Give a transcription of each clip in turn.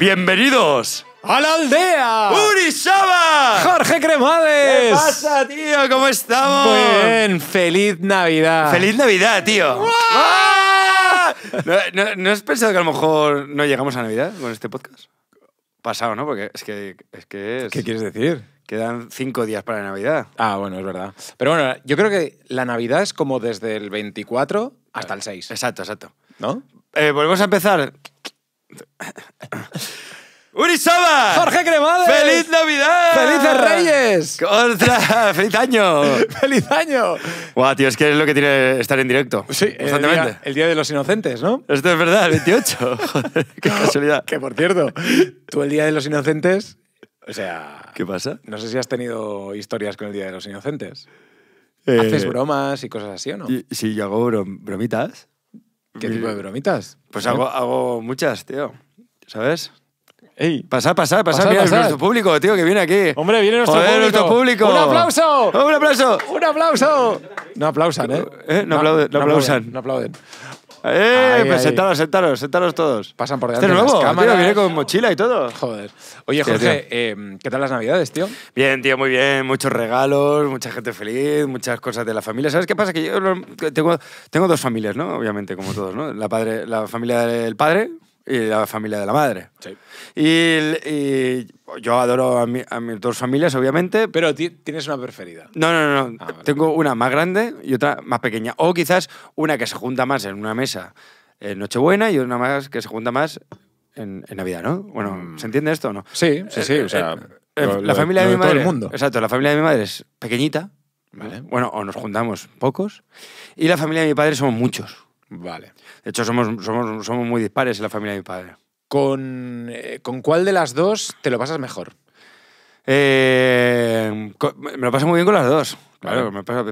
¡Bienvenidos! ¡A la aldea! ¡Urisaba! ¡Jorge Cremades! ¿Qué pasa, tío? ¿Cómo estamos? bien, feliz Navidad. ¡Feliz Navidad, tío! Ah. ¿No, no, has pensado que a lo mejor no llegamos a Navidad con este podcast? Pasado, ¿no? Porque es que. Es que ¿Qué quieres decir? Quedan cinco días para Navidad. Ah, bueno, es verdad. Pero bueno, yo creo que la Navidad es como desde el 24 hasta el 6. Exacto, exacto. ¿No? Eh, volvemos a empezar Soba! Jorge Cremades. ¡Feliz Navidad! ¡Felices Reyes! ¡Contra! ¡Feliz año! ¡Feliz año! Guau, tío, es que es lo que tiene estar en directo. Sí, el día, el día, de los Inocentes, ¿no? Esto es verdad, el 28. qué casualidad. Que por cierto, tú el día de los Inocentes. O sea. ¿Qué pasa? No sé si has tenido historias con el día de los Inocentes. Eh, Haces bromas y cosas así, ¿o no? Sí, yo hago bromitas. ¿Qué mm. tipo de bromitas? Pues ¿Eh? hago, hago muchas, tío. ¿Sabes? Ey. Pasad, pasad, pasad. Mira, nuestro público, tío, que viene aquí. Hombre, viene nuestro, público. ¡Un aplauso! ¡Un aplauso! ¡Un aplauso! No aplausan, ¿eh? ¿Eh? No, aplauden, no, aplausan. No aplauden. ¡Eh! pues sentaros, sentaros, sentaros todos. Pasan por este delante este nuevo, viene con mochila y todo. Joder. Oye, Jorge, eh, ¿qué tal las Navidades, tío? Bien, tío, muy bien. Muchos regalos, mucha gente feliz, muchas cosas de la familia. ¿Sabes qué pasa? Que yo tengo, tengo dos familias, ¿no? Obviamente, como todos, ¿no? La, padre, la familia del padre, y la familia de la madre. Sí. Y, yo adoro a, mis dos familias, obviamente. Pero tienes una preferida. No, no, no. Ah, Tengo una más grande y otra más pequeña. O quizás una que se junta más en una mesa en Nochebuena y una más que se junta más en, Navidad, ¿no? Bueno, mm. ¿se entiende esto o no? Sí, sí, sí. Eh, o sea, eh, eh, la familia de, mi madre. Todo el mundo. Exacto, la familia de mi madre es pequeñita. Vale. Bueno, o nos juntamos pocos. Y la familia de mi padre somos muchos. Vale. De hecho, somos, somos, somos muy dispares en la familia de mi padre. ¿Con, eh, cuál de las dos te lo pasas mejor? Eh, me lo paso muy bien con las dos.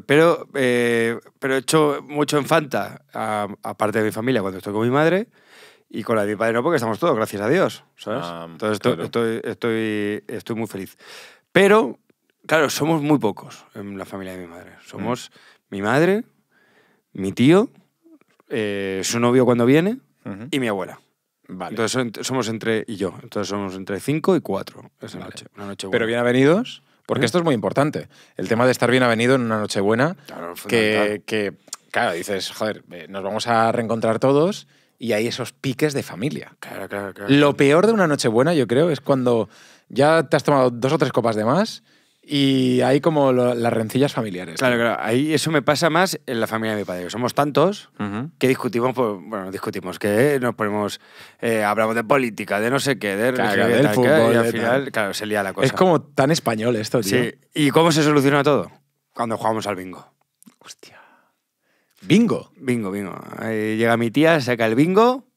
pero, eh, pero he hecho mucho en Fanta, aparte de mi familia, cuando estoy con mi madre, y con la de mi padre no, porque estamos todos, gracias a Dios. Ah, Entonces estoy, estoy, estoy muy feliz. Pero, claro, somos muy pocos en la familia de mi madre. Somos mm. mi madre, mi tío, eh, su novio cuando viene y mi abuela. Vale. Entonces somos entre, y yo, entonces somos entre 5 y 4 esa noche, Pero bien porque ¿Eh? esto es muy importante. El tema de estar bien avenido en una noche buena, que, que, claro, dices, joder, eh, nos vamos a reencontrar todos y hay esos piques de familia. Claro, claro, claro. Lo peor de una noche buena, yo creo, es cuando ya te has tomado dos o tres copas de más y hay como las rencillas familiares. Claro, claro. Ahí eso me pasa más en la familia de mi padre. Somos tantos que discutimos, bueno, discutimos, que nos ponemos, eh, hablamos de política, de no sé qué, de claro, del fútbol. Y al final, claro, se lía la cosa. Es como tan español esto, tío. Sí. ¿Y cómo se soluciona todo? Cuando jugamos al bingo. Hostia. ¿Bingo? Bingo, bingo. Ahí llega mi tía, saca el bingo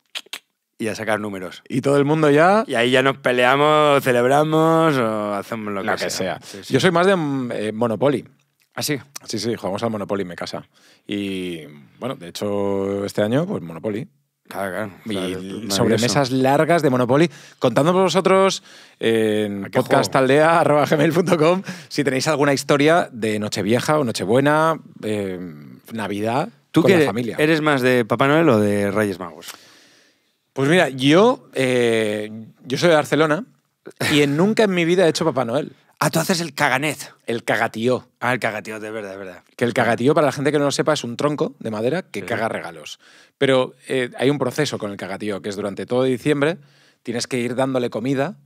y a sacar números. Y todo el mundo ya. Y ahí ya nos peleamos, celebramos o hacemos lo, que, sea. Yo soy más de mm, eh, Monopoly. ¿Ah, sí? Sí, sí, jugamos al Monopoly en mi casa. Y bueno, de hecho, este año, pues Monopoly. Claro, claro. Y sobre mesas largas de Monopoly. Contadnos vosotros en podcastaldea.com si tenéis alguna historia de noche vieja o Nochebuena, buena, eh, Navidad, ¿Tú con que la familia. ¿Eres más de Papá Noel o de Reyes Magos? Pues mira, yo, eh, yo soy de Barcelona y nunca en mi vida he hecho Papá Noel. Ah, tú haces el caganet. El cagatío. Ah, el cagatío, de verdad, de verdad. Que el cagatío, para la gente que no lo sepa, es un tronco de madera que caga regalos. Pero eh, hay un proceso con el cagatío, que es durante todo diciembre tienes que ir dándole comida.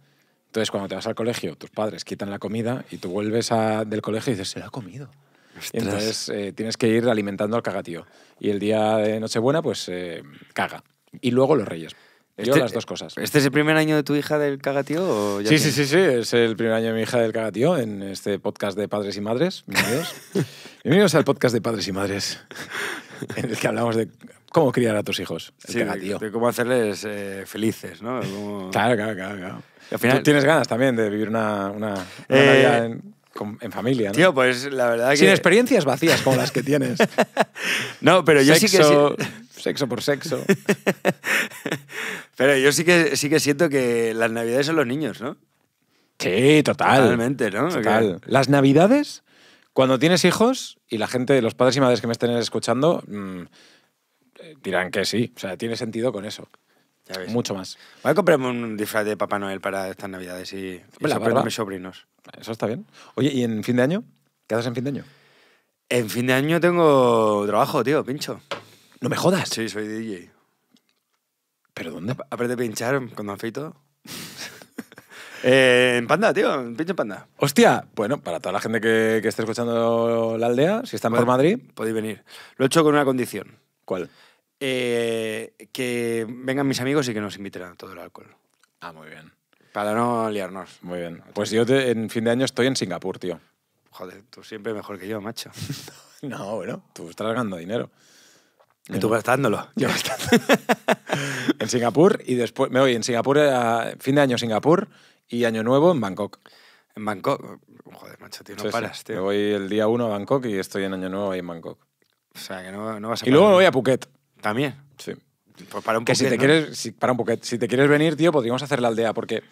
Entonces, cuando te vas al colegio, tus padres quitan la comida y tú vuelves del colegio y dices, se la ha comido. Entonces, eh, tienes que ir alimentando al cagatío. Y el día de Nochebuena, pues caga. Y luego los reyes. Este, las dos cosas. ¿Este es el primer año de tu hija del cagatío? O sí, sí, sí, sí, es el primer año de mi hija del cagatío en este podcast de padres y madres. Bienvenidos. Bienvenidos al podcast de padres y madres, en el que hablamos de cómo criar a tus hijos. El cagatío. De, cómo hacerles eh, felices, ¿no? Claro, claro, claro. claro. Al Tú tienes ganas también de vivir una, una, eh, en familia. ¿no? Tío, pues la verdad que. Sin experiencias vacías como las que tienes. no, pero yo sí que. Sexo por sexo. Pero yo sí que, sí que siento que las navidades son los niños, ¿no? Sí, total. Totalmente, ¿no? Total. Las navidades, cuando tienes hijos, y la gente, los padres y madres que me estén escuchando, mm, dirán que sí. O sea, tiene sentido con eso. Mucho más. Voy a comprarme un disfraz de Papá Noel para estas navidades y, y a mis sobrinos. Eso está bien. Oye, ¿y en fin de año? ¿Qué haces en fin de año? En fin de año tengo trabajo, tío, pincho. No me jodas. Sí, soy DJ. ¿Pero dónde? Aprende a pinchar con han feito eh, en Panda, tío, pinche Panda. Hostia, bueno, para toda la gente que, que esté escuchando la aldea, si está por Madrid, podéis venir. Lo he hecho con una condición. ¿Cuál? Eh, que vengan mis amigos y que nos inviten a todo el alcohol. Ah, muy bien. Para no liarnos. Muy bien. Pues yo en fin de año estoy en Singapur, tío. Joder, tú siempre mejor que yo, macho. No, bueno, tú estás ganando dinero. Y tú gastándolo. Yo en Singapur y después me voy en Singapur, eh, fin de año Singapur y año nuevo en Bangkok. En Bangkok. Joder, macho, tío, no paras, tío. Me voy el día uno a Bangkok y estoy en año nuevo ahí en Bangkok. O sea, que no, vas a... Y luego me voy a Phuket. ¿También? Sí. Pues para un que si te quieres para un Phuket, si te quieres venir, tío, podríamos hacer la aldea porque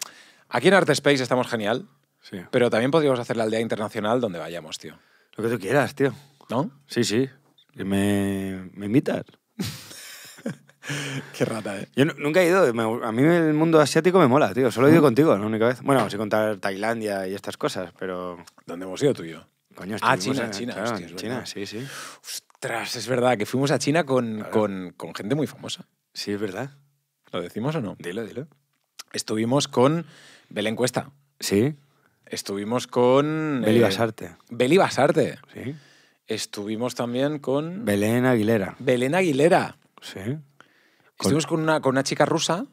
aquí en Art Space estamos genial, sí. pero también podríamos hacer la aldea internacional donde vayamos, tío. Lo que tú quieras, tío. ¿No? Sí, sí. ¿Me, invitas? Qué rata, ¿eh? Yo nunca he ido. a mí el mundo asiático me mola, tío. Solo he ido contigo la única vez. Bueno, vamos a contar Tailandia y estas cosas, pero... ¿Dónde hemos ido tú y yo? Coño, ah, China, en, China. China, sí, sí. Ostras, es verdad que fuimos a China con, gente muy famosa. Sí, es verdad. ¿Lo decimos o no? Dilo, dilo. Estuvimos con Belén Cuesta. Sí. Estuvimos con... Beli eh, Basarte. Beli Basarte. Sí. Estuvimos también con... Belén Aguilera. Belén Aguilera. Sí. Estuvimos con, una, con una chica rusa.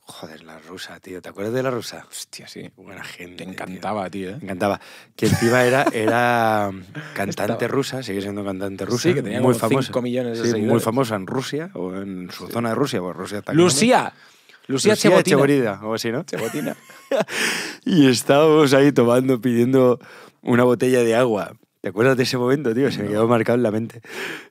Joder, la rusa, tío. ¿Te acuerdas de la rusa? Hostia, sí. Buena gente. Te encantaba, tío. ¿eh? encantaba. Que encima era, era cantante rusa, sigue siendo cantante rusa. Sí, que tenía muy famosa. 5 millones de sí, Muy famosa en Rusia o en su zona de Rusia. Pues Rusia ¡Lucía! Lucía, Lucía Chebotina. o así, ¿no? Chebotina. y estábamos ahí tomando, pidiendo una botella de agua ¿Te acuerdas de ese momento, tío? Se me quedó marcado en la mente.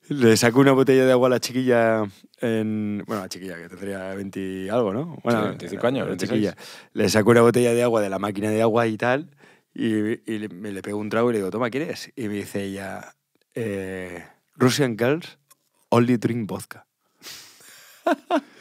Le saco una botella de agua a la chiquilla Bueno, a la chiquilla, que tendría 20 y algo, ¿no? Bueno, sí, 25 años, la, chiquilla. Le saco una botella de agua de la máquina de agua y tal, y, me le pego un trago y le digo, toma, ¿quieres? Y me dice ella, eh, Russian Girls only drink vodka.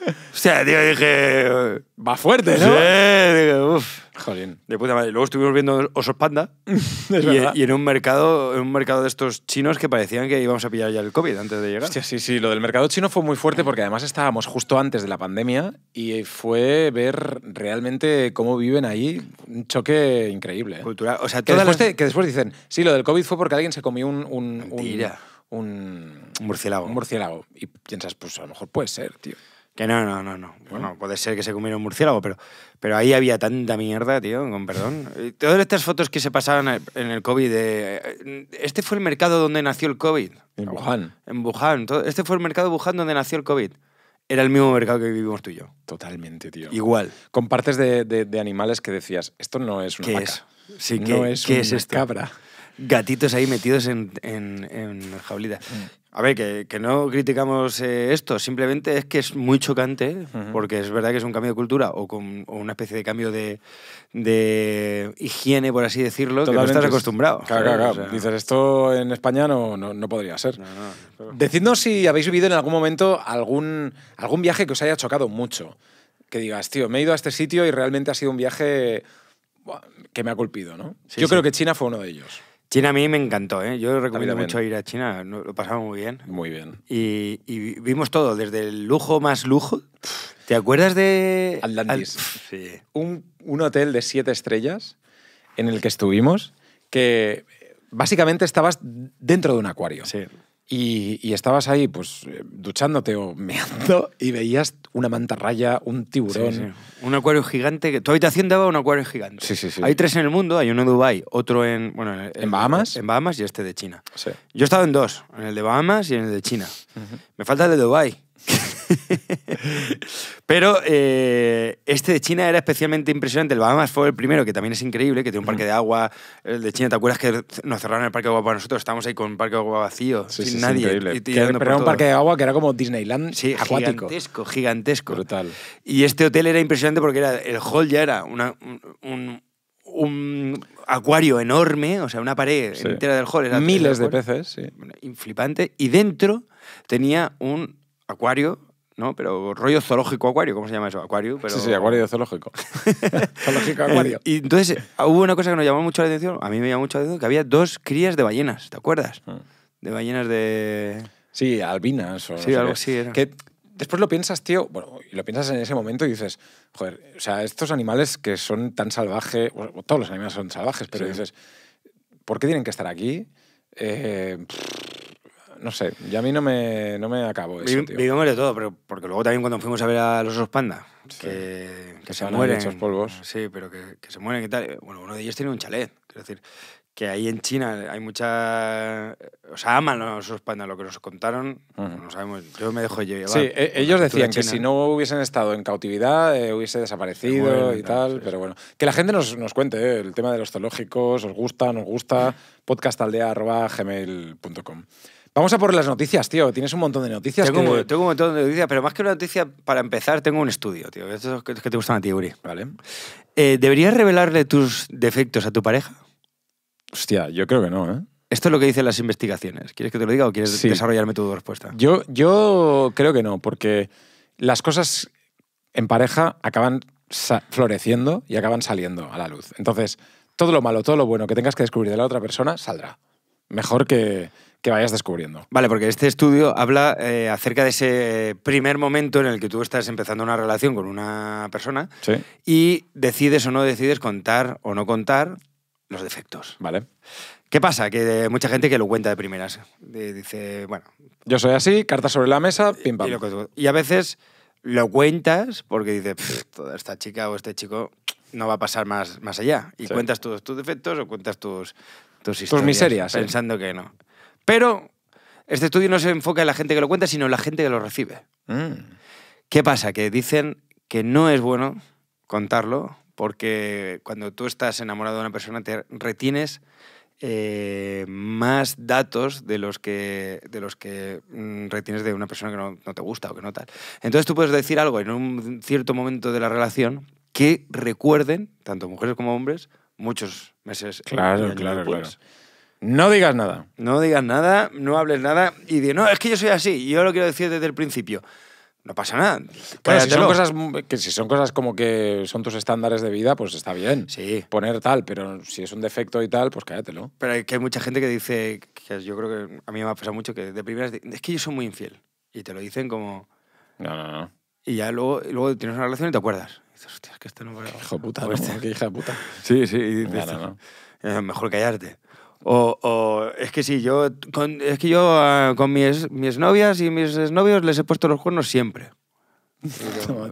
O sea, tío, dije. Va fuerte, ¿no? Sí, Jolín. De puta madre. Luego estuvimos viendo osos panda. y, en un mercado en un mercado de estos chinos que parecían que íbamos a pillar ya el COVID antes de llegar. Sí, sí, sí. Lo del mercado chino fue muy fuerte porque además estábamos justo antes de la pandemia y fue ver realmente cómo viven ahí. Un choque increíble. ¿eh? Cultural. O sea, que después, que después, dicen, sí, lo del COVID fue porque alguien se comió un. un un, un Murciélago. Un murciélago. Y piensas, pues a lo mejor puede ser, tío. Que no, no, no, no. Bueno, puede ser que se comiera un murciélago, pero, pero ahí había tanta mierda, tío, con perdón. todas estas fotos que se pasaban en el COVID. Eh, este fue el mercado donde nació el COVID. En Wuhan. En Wuhan. Este fue el mercado de Wuhan donde nació el COVID. Era el mismo mercado que vivimos tú y yo. Totalmente, tío. Igual. Con partes de, animales que decías, esto no es una ¿Qué Es? ¿qué, es ¿qué es cabra. Gatitos ahí metidos en, en, en jaulitas. Mm. A ver, que, no criticamos eh, esto, simplemente es que es muy chocante, porque es verdad que es un cambio de cultura o, con, una especie de cambio de, higiene, por así decirlo, que estás acostumbrado. Claro, Dices, esto en España no, no, podría ser. Decidnos si habéis vivido en algún momento algún, algún viaje que os haya chocado mucho. Que digas, tío, me he ido a este sitio y realmente ha sido un viaje que me ha culpido, ¿no? Yo creo que China fue uno de ellos. China a mí me encantó, ¿eh? yo recomiendo mucho ir a China, lo pasamos muy bien. Muy bien. Y, vimos todo, desde el lujo más lujo. ¿Te acuerdas de... Atlantis. Sí. Un, un, hotel de siete estrellas en el que estuvimos, que básicamente estabas dentro de un acuario. Sí. Y, estabas ahí, pues, eh, duchándote o meando y veías una mantarraya, un tiburón. Un acuario gigante. Que... Tu habitación daba un acuario gigante. Sí, hay tres en el mundo, hay uno en Dubái, otro en... Bueno, en, Bahamas? En Bahamas y este de China. Yo he estado en dos, en el de Bahamas y en el de China. Me falta el de Dubái. Pero eh, este de China era especialmente impresionante. El Bahamas fue el primero, que también es increíble, que tiene un parque de agua. El de China, ¿te acuerdas que nos cerraron el parque de agua para nosotros? Estábamos ahí con un parque de agua vacío, sin nadie. pero era un parque de agua que era como Disneyland acuático. Gigantesco, gigantesco. Y este hotel era impresionante porque era, el hall ya era un, acuario enorme, o sea, una pared entera del hall. Miles de peces, sí. Flipante. Y dentro tenía un acuario ¿no? Pero rollo zoológico acuario, ¿cómo se llama eso? Acuario, pero... Sí, sí, acuario zoológico. zoológico acuario. Y entonces hubo una cosa que nos llamó mucho la atención, a mí me llamó mucho la atención, que había dos crías de ballenas, ¿te acuerdas? Ah. De ballenas de... Sí, albinas o algo así Que después lo piensas, tío, bueno, y lo piensas en ese momento y dices, joder, o sea, estos animales que son tan salvajes, todos los animales son salvajes, pero dices, ¿por qué tienen que estar aquí? Eh, no sé, ya a mí no me, no me acabo eso, de todo, pero porque luego también cuando fuimos a ver a los osos panda, que, se mueren. Hechos polvos. Sí, pero que, se mueren y tal. Bueno, uno de ellos tiene un chalet, quiero decir, que ahí en China hay mucha... Eh, o sea, aman los osos panda, lo que nos contaron, no sabemos, yo me dejo llevar. Sí, e-, ellos decían que si no hubiesen estado en cautividad eh, hubiese desaparecido y tal, pero bueno. Que la gente nos, cuente eh, el tema de los zoológicos, os gusta, nos gusta, podcastaldea.gmail.com. Vamos a por las noticias, tío. Tienes un montón de noticias. Tengo, tengo un montón de noticias, pero más que una noticia, para empezar, tengo un estudio, tío. Esos que, te gustan a ti, Uri. Vale. Eh, ¿Deberías revelarle tus defectos a tu pareja? Hostia, yo creo que no, ¿eh? Esto es lo que dicen las investigaciones. ¿Quieres que te lo diga o quieres desarrollarme tu respuesta? Yo, yo creo que no, porque las cosas en pareja acaban floreciendo y acaban saliendo a la luz. Entonces, todo lo malo, todo lo bueno que tengas que descubrir de la otra persona saldrá. Mejor que, que vayas descubriendo. Vale, porque este estudio habla eh, acerca de ese primer momento en el que tú estás empezando una relación con una persona y decides o no decides contar o no contar los defectos. Vale. ¿Qué pasa? Que mucha gente que lo cuenta de primeras. Dice, bueno. Yo soy así, carta sobre la mesa, pim pam. Y, a veces lo cuentas porque dice toda esta chica o este chico no va a pasar más, más allá. Y cuentas todos tus defectos o cuentas tus, tus historias. Tus miserias. Pensando que no. Pero este estudio no se enfoca en la gente que lo cuenta, sino en la gente que lo recibe. Mm. ¿Qué pasa? Que dicen que no es bueno contarlo porque cuando tú estás enamorado de una persona te retienes eh, más datos de los que, de los que mm, retienes de una persona que no, te gusta o que no tal. Entonces tú puedes decir algo en un cierto momento de la relación que recuerden, tanto mujeres como hombres, muchos meses. Eh, claro, claro, claro. No digas nada. No digas nada, no hables nada y di, no, es que yo soy así, yo lo quiero decir desde el principio. No pasa nada. si son, cosas, que si son cosas como que son tus estándares de vida, pues está bien. Sí. Poner tal, pero si es un defecto y tal, pues cállatelo. Pero hay, que hay mucha gente que dice, que yo creo que a mí me ha pasado mucho, que de primeras, es que yo soy muy infiel. Y te lo dicen como... No, no, no. Y ya luego, tienes una relación y te acuerdas. Y dices, hostia, es que esto no... hijo puta, ¿no? Qué hija puta. Sí, sí. Y eh, mejor callarte. O, es que sí, yo con, es que yo ah, con mis, mis novias y mis novios les he puesto los cuernos siempre.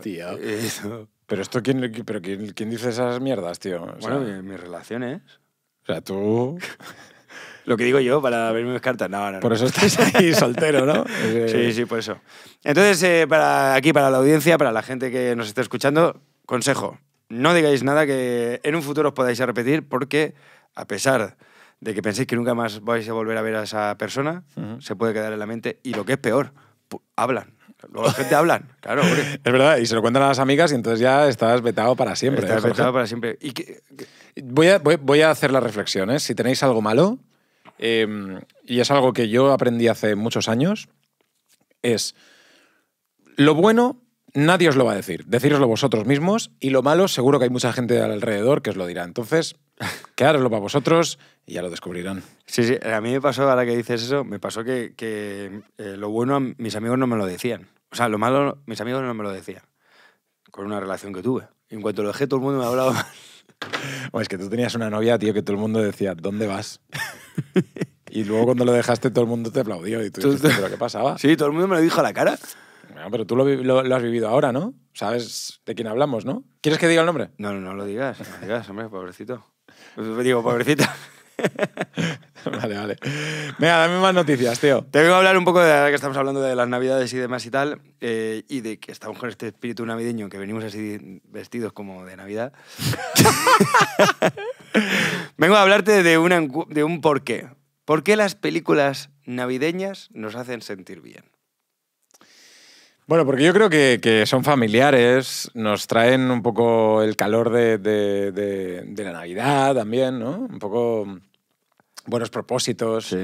tío. Pero esto quién, pero quién, dice esas mierdas, tío. bueno, mis relaciones. o sea, tú Lo que digo yo para abrir mis cartas. No, por eso estás ahí soltero, ¿no? Sí, sí, por eso. Entonces, eh, para aquí, para la audiencia, para la gente que nos está escuchando, consejo. No digáis nada que en un futuro os podáis repetir porque, a pesar de que penséis que nunca más vais a volver a ver a esa persona, se puede quedar en la mente. Y lo que es peor, hablan. la gente hablan, claro. Es verdad, y se lo cuentan a las amigas y entonces ya estás vetado para siempre. Estás vetado para siempre. ¿Y Voy, a, voy, a, hacer las reflexiones. Si tenéis algo malo, em, y es algo que yo aprendí hace muchos años, es lo bueno Nadie os lo va a decir. Decíroslo vosotros mismos. Y lo malo, seguro que hay mucha gente alrededor que os lo dirá. Entonces, quedároslo para vosotros y ya lo descubrirán. Sí, sí. A mí me pasó, ahora que dices eso, me pasó que, eh, lo bueno mis amigos no me lo decían. O sea, lo malo mis amigos no me lo decían. Con una relación que tuve. En cuanto lo dejé, todo el mundo me hablaba más. es que tú tenías una novia, tío, que todo el mundo decía, ¿dónde vas? y luego cuando lo dejaste, todo el mundo te aplaudió. Y tú, dijiste, ¿pero qué pasaba? Sí, todo el mundo me lo dijo a la cara pero tú lo, has vivido ahora, ¿no? Sabes de quién hablamos, ¿no? ¿Quieres que diga el nombre? No, no, lo digas, no digas, hombre, pobrecito. Pues digo, pobrecita. vale, vale. Venga, dame más noticias, tío. Te vengo a hablar un poco de la que estamos hablando de las navidades y demás y tal, eh, y de que estamos con este espíritu navideño, que venimos así vestidos como de Navidad. vengo a hablarte de, de un porqué. ¿Por qué las películas navideñas nos hacen sentir bien? Bueno, porque yo creo que, que, son familiares, nos traen un poco el calor de, la Navidad también, ¿no? Un poco buenos propósitos,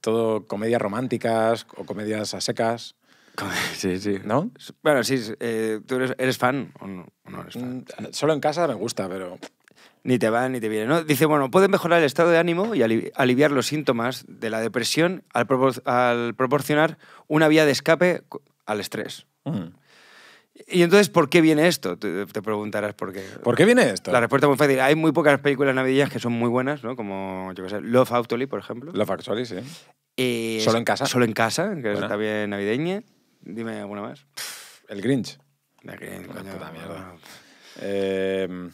todo comedias románticas o comedias a secas. Sí, sí. ¿No? Bueno, sí, eh, ¿tú eres, fan o no, eres fan? Mm, ah, solo en casa me gusta, pero... Ni te va ni te viene, Dice, bueno, pueden mejorar el estado de ánimo y aliviar los síntomas de la depresión al, al proporcionar una vía de escape al estrés. Mm. Y entonces, ¿por qué viene esto? Te, preguntarás por qué. ¿Por qué viene esto? La respuesta es muy fácil. Hay muy pocas películas navideñas que son muy buenas, ¿no? Como, yo qué sé, Love Actually, por ejemplo. Love Actually, sí. Eh, ¿Solo en casa? Solo en casa, que está bien navideña. Dime alguna más. El Grinch. El Grinch, coño. mierda. Em,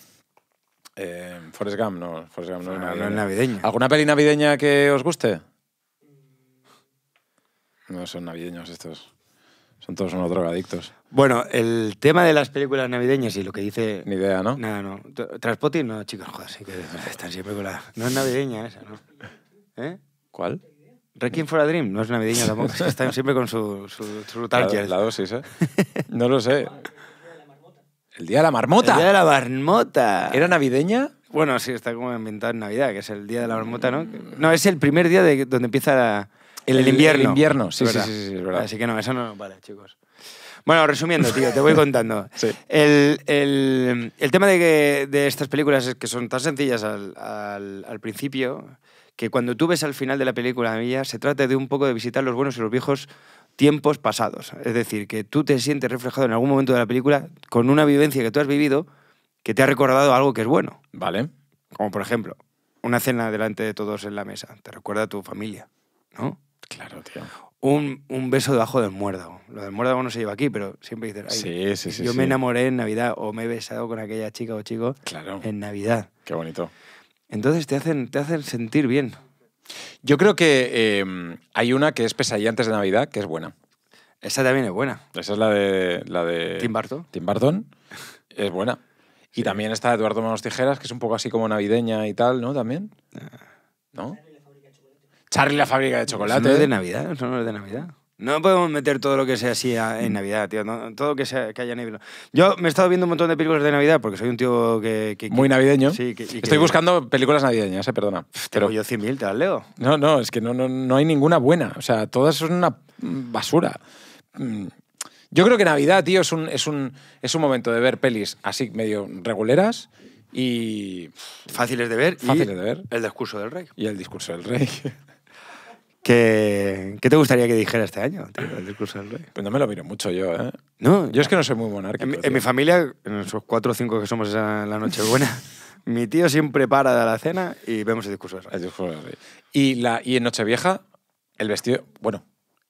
em, Forrest Gump, no, Forrest Gump no, es no, es navideña. ¿Alguna peli navideña que os guste? No son navideños estos. Son todos unos drogadictos. Bueno, el tema de las películas navideñas y lo que dice... Ni idea, ¿no? Nada, no. Transpotting, no, chicos, joder, sí que están siempre con la... No es navideña esa, ¿no? ¿Eh? ¿Cuál? Requiem for a Dream, no es navideña tampoco, están siempre con su, su, su target. La, dosis, ¿eh? No lo sé. El día de la marmota. El día de la marmota. ¿Era navideña? Bueno, sí, está como inventado en Navidad, que es el día de la marmota, ¿no? No, es el primer día de donde empieza la, el, el invierno. El invierno, sí, sí, sí, sí, es verdad. Así que no, eso no vale, chicos. Bueno, resumiendo, tío, te voy contando. sí. el, el, el, tema de, de estas películas es que son tan sencillas al, al, principio que cuando tú ves al final de la película, se trata de un poco de visitar los buenos y los viejos tiempos pasados. Es decir, que tú te sientes reflejado en algún momento de la película con una vivencia que tú has vivido que te ha recordado algo que es bueno. Vale. Como por ejemplo, una cena delante de todos en la mesa. Te recuerda a tu familia, ¿no? Claro, tío. Un, un, beso debajo del muérdago. Lo del muérdago no se lleva aquí, pero siempre dices, sí, sí, sí, yo me enamoré en Navidad o me he besado con aquella chica o chico claro. en Navidad. Qué bonito. Entonces te hacen, te hacen sentir bien. Yo creo que eh, hay una que es Pesadilla antes de Navidad, que es buena. Esa también es buena. Esa es la de... La de Tim Barton. Tim Barton. Es buena. Y también está Eduardo Manos Tijeras, que es un poco así como navideña y tal, ¿no? También. Ah. ¿No? Charlie la fábrica de chocolate. Eso no es de Navidad, eso no de Navidad. No podemos meter todo lo que sea así en Navidad, tío. todo que, que haya Yo me he estado viendo un montón de películas de Navidad porque soy un tío que. Muy navideño. Sí, Estoy buscando películas navideñas, Se eh, perdona. Pero yo 100.000, te las leo. No, no, es que no, no, hay ninguna buena. O sea, todas son una basura. Mm. Yo creo que Navidad, tío, es un, es un, es un momento de ver pelis así medio reguleras y. Fáciles de ver. Fáciles de ver. El discurso del rey. Y el discurso del rey. ¿Qué, ¿Qué, te gustaría que dijera este año, el discurso del Pues no me lo miro mucho yo, ¿eh? Ah, no. Yo es que no soy muy monárquico. En, mi familia, en esos cuatro o cinco que somos en la Nochebuena, mi tío siempre para de la cena y vemos el discurso del rey. Y, la, y en Nochevieja, el vestido. Bueno,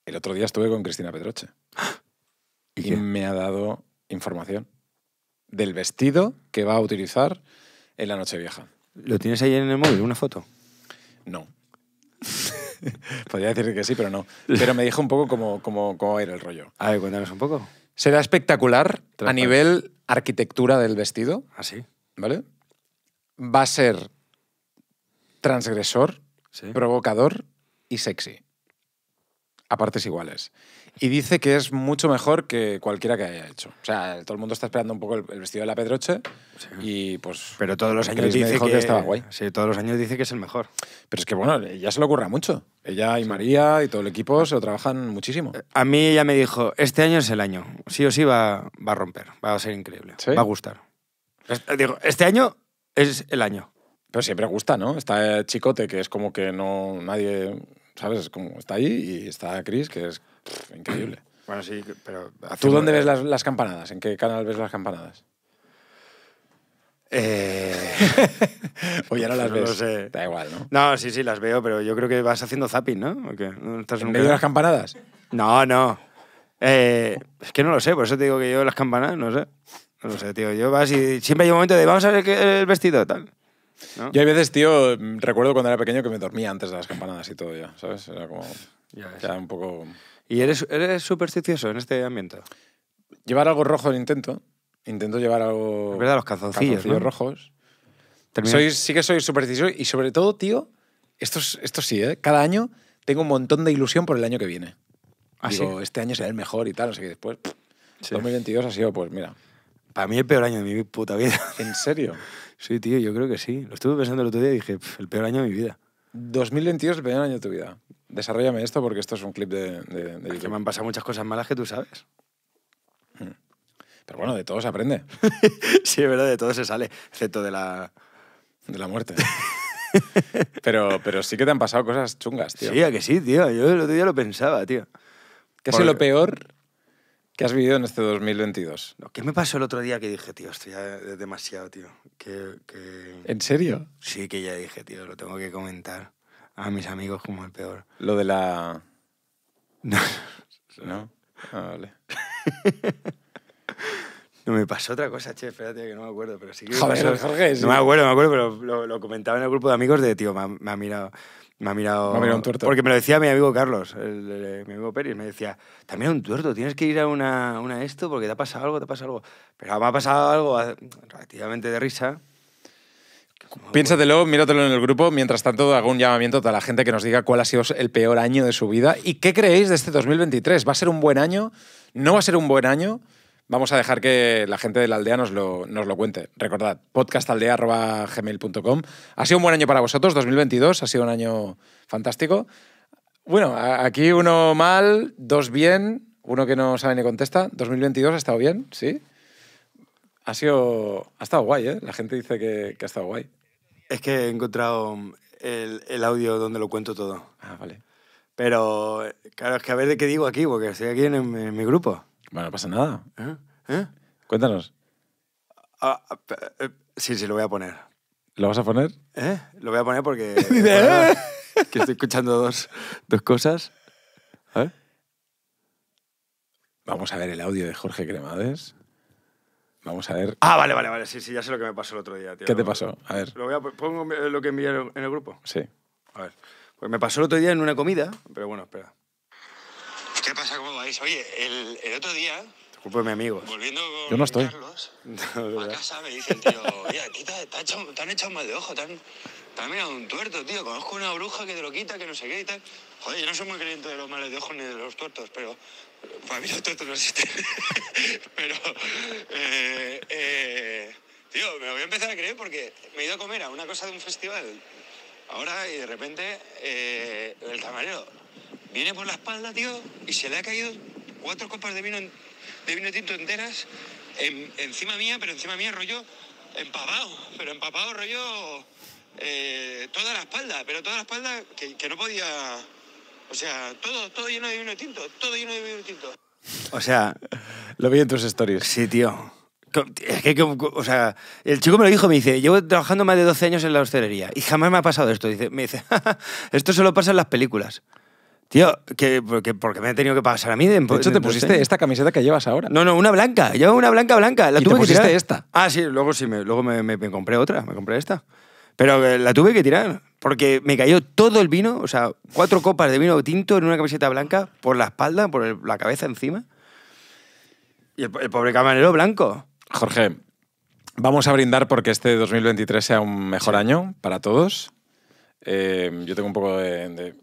el otro día estuve con Cristina Petroche ¿Y, me ha dado información del vestido que va a utilizar en la Nochevieja. ¿Lo tienes ahí en el móvil, una foto? No. Podría decir que sí, pero no. Pero me dijo un poco cómo, cómo, cómo era el rollo. A ver, cuéntanos un poco. Será espectacular a nivel arquitectura del vestido. Ah, sí. ¿Vale? Va a ser transgresor, provocador y sexy. A partes iguales y dice que es mucho mejor que cualquiera que haya hecho. O sea, todo el mundo está esperando un poco el, vestido de la Pedroche y pues... Pero todos los años dice que, estaba guay. Sí, todos los años dice que es el mejor. Pero es que, bueno, ya se lo ocurra mucho. Ella y María y todo el equipo se lo trabajan muchísimo. Eh, a mí ella me dijo, este año es el año. Sí o sí va, va a romper, va a ser increíble, va a gustar. Eh, digo, este año es el año. Pero siempre gusta, ¿no? Está Chicote, que es como que no nadie ¿Sabes? Como está ahí y está Chris, que es increíble. Bueno, sí, pero... ¿Tú dónde ves las, campanadas? ¿En qué canal ves las campanadas? Eh... o pues ya no las no sé. Da igual, ¿no? No, sí, sí, las veo, pero yo creo que vas haciendo zapping, ¿no? ¿O estás ¿En medio de las campanadas? No, no. Eh, es que no lo sé, por eso te digo que yo las campanadas, no sé. No lo sé, tío. Yo vas y siempre hay un momento de vamos a ver el vestido, tal. Yo hay veces, tío, recuerdo cuando era pequeño que me dormía antes de las campanadas y todo ya, ¿sabes? Era como... Ya, ya un poco... ¿Y eres, eres supersticioso en este ambiente? Llevar algo rojo lo intento. Intento llevar algo... Es verdad, los calzoncillos, rojos. Soy, sí que soy supersticioso y sobre todo, tío, esto, esto sí, ¿eh? cada año tengo un montón de ilusión por el año que viene. ¿Ah, Digo, este año será el mejor y tal, no sé qué. Después, 2022 ha sido, pues mira... Para mí el peor año de mi puta vida. ¿En serio? Sí, tío, yo creo que sí. Lo estuve pensando el otro día y dije, el peor año de mi vida. 2022 el peor año de tu vida. Desarrollame esto porque esto es un clip de, de, Que me han pasado muchas cosas malas que tú sabes. Hmm. Pero bueno, de todo se aprende. sí, es verdad, de todo se sale, excepto de la... De la muerte. pero, pero sí que te han pasado cosas chungas, tío. Sí, a que sí, tío. Yo el otro día lo pensaba, tío. Casi lo peor ¿Qué has vivido en este 2022? ¿Qué me pasó el otro día que dije, tío, estoy ya demasiado, tío? ¿En serio? Sí, que ya dije, tío, lo tengo que comentar a mis amigos como el peor. Lo de la... No. ¿No? Ah, vale. no, me pasó otra cosa, che, espérate, que no me acuerdo, pero sí que... Jorge, No me acuerdo, me acuerdo, pero lo, comentaba en el grupo de amigos de, tío, me ha mirado... Me ha mirado. un tuerto. Porque me lo decía mi amigo Carlos, mi amigo Pérez, me decía, también un tuerto, tienes que ir a una, una esto porque te ha pasado algo, te ha pasado algo. Pero me ha pasado algo relativamente de risa. Piénsatelo, míratelo en el grupo. Mientras tanto, hago un llamamiento a toda la gente que nos diga cuál ha sido el peor año de su vida y qué creéis de este 2023. ¿Va a ser un buen año? ¿No va a ser un buen año? Vamos a dejar que la gente de la aldea nos lo, nos lo cuente. Recordad, podcastaldea.gmail.com. Ha sido un buen año para vosotros, 2022, ha sido un año fantástico. Bueno, aquí uno mal, dos bien, uno que no sabe ni contesta. 2022 ha estado bien, ¿sí? Ha sido... Ha estado guay, ¿eh? La gente dice que, ha estado guay. Es que he encontrado el, audio donde lo cuento todo. Ah, vale. Pero, claro, es que a ver de qué digo aquí, porque estoy aquí en mi grupo. Bueno, no pasa nada. ¿Eh? ¿Eh? Cuéntanos. Ah, ah, eh, sí, sí, lo voy a poner. ¿Lo vas a poner? Lo voy a poner porque. que estoy escuchando dos, cosas. Vamos a ver el audio de Jorge Cremades. Vamos a ver. Ah, vale, vale, vale. Sí, sí, ya sé lo que me pasó el otro día, ¿Qué te pasó? A ver. Lo voy a, pongo lo que enviaron en el grupo. Sí. A ver. Pues me pasó el otro día en una comida, pero bueno, espera. ¿Qué pasa? ¿Cómo Oye, el, otro día Volviendo con Yo no estoy. Carlos, a casa me dicen, tío, oye, aquí te, te, han echado mal de ojo, te han, mirado un tuerto, tío. Conozco una bruja que te lo quita, que no sé qué y tal. Joder, yo no soy muy creyente de los males de ojo ni de los tuertos, pero para pues, mí los tuertos no existen. pero, eh, eh, tío, me voy a empezar a creer porque me he ido a comer a una cosa de un festival ahora y de repente eh, el camarero Viene por la espalda, tío, y se le ha caído cuatro copas de vino, de vino tinto enteras encima mía, pero encima mía rollo empapado, pero empapado rollo eh, toda la espalda, pero toda la espalda que, no podía... O sea, todo, todo lleno de vino tinto, todo lleno de vino tinto. O sea, lo vi en tus stories. Sí, tío. Es que, o sea, el chico me lo dijo, me dice, llevo trabajando más de 12 años en la hostelería y jamás me ha pasado esto. Dice, me dice, esto solo pasa en las películas. Tío, que, porque, me he tenido que pasar a mí. De, de hecho, te pusiste esta camiseta que llevas ahora. No, no, una blanca. Llevo una blanca blanca. La ¿Y pusiste esta. Ah, sí, luego sí, me, luego me, compré otra, me compré esta. Pero eh, la tuve que tirar, porque me cayó todo el vino, o sea, cuatro copas de vino tinto en una camiseta blanca, por la espalda, por la cabeza encima. Y el, pobre camarero blanco. Jorge, vamos a brindar porque este 2023 sea un mejor año para todos. Eh, yo tengo un poco de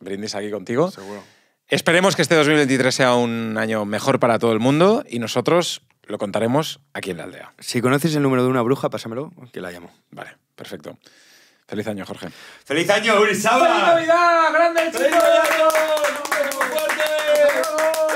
brindis aquí contigo. Seguro. Esperemos que este 2023 sea un año mejor para todo el mundo y nosotros lo contaremos aquí en la aldea. Si conoces el número de una bruja, pásamelo, que la llamo. Vale, perfecto. Feliz año, Jorge. ¡Feliz año, Urizaba! ¡Feliz Navidad! ¡Grande, chicos! ¡Feliz Navidad! fuerte!